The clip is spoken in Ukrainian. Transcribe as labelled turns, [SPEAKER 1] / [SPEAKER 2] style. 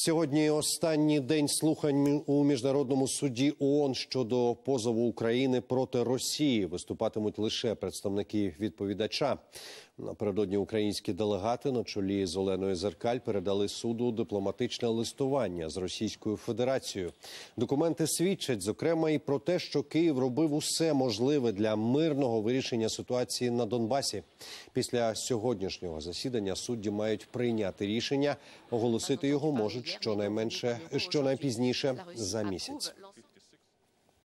[SPEAKER 1] Сьогодні останній день слухань у міжнародному суді ООН щодо позову України проти Росії виступатимуть лише представники відповідача. Напередодні українські делегати на чолі з Оленою Зеркаль передали суду дипломатичне листування з Російською Федерацією. Документи свідчать зокрема і про те, що Київ робив усе можливе для мирного вирішення ситуації на Донбасі. Після сьогоднішнього засідання судді мають прийняти рішення, оголосити його можуть щонайменше щонайпізніше за місяць.